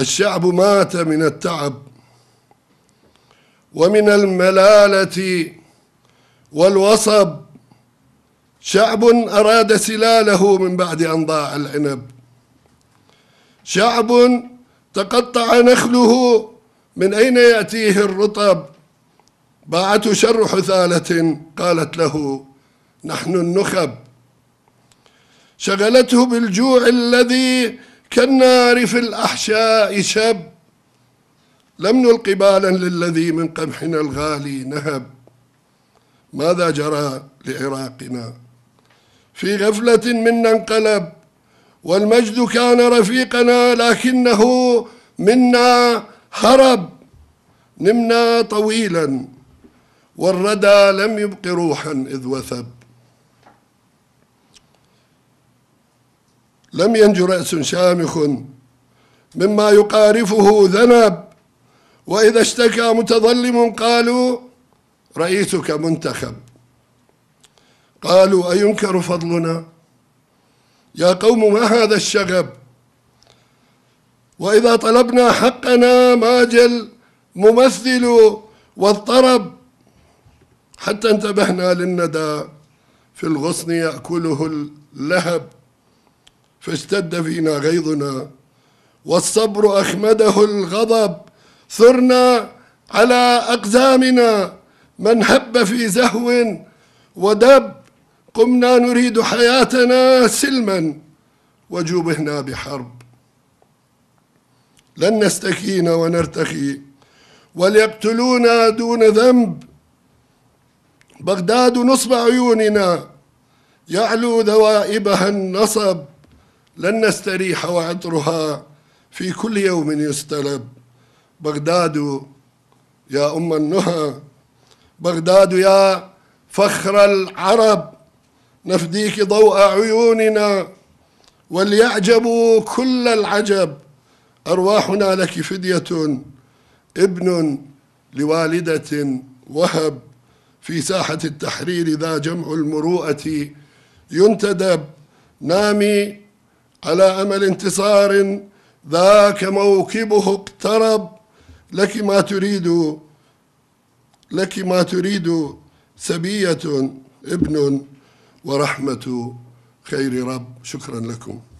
الشعب مات من التعب ومن الملالة والوصب شعب أراد سلاله من بعد أن ضاع العنب شعب تقطع نخله من أين يأتيه الرطب باعته شر حثالة قالت له نحن النخب شغلته بالجوع الذي كالنار في الأحشاء شب لم نلق بالا للذي من قمحنا الغالي نهب ماذا جرى لعراقنا في غفلة منا انقلب والمجد كان رفيقنا لكنه منا هرب نمنا طويلا والردى لم يبق روحا إذ وثب لم ينج رأس شامخ مما يقارفه ذنب وإذا اشتكى متظلم قالوا رئيسك منتخب قالوا أينكر فضلنا يا قوم ما هذا الشغب وإذا طلبنا حقنا ماجل ممثل والطرب حتى انتبهنا للندى في الغصن يأكله اللهب فاشتد فينا غيظنا والصبر أخمده الغضب ثرنا على أقزامنا من هب في زهو ودب قمنا نريد حياتنا سلما وجوبهنا بحرب لن نستكين ونرتخي وليقتلونا دون ذنب بغداد نصب عيوننا يعلو ذوائبها النصب لن نستريح وعطرها في كل يوم يستلب بغداد يا أم النهى بغداد يا فخر العرب نفديك ضوء عيوننا وليعجب كل العجب أرواحنا لك فدية ابن لوالدة وهب في ساحة التحرير ذا جمع المروءة ينتدب نامي على أمل انتصار ذاك موكبه اقترب لك ما تريد لك ما تريد سبية ابن ورحمة خير رب شكرا لكم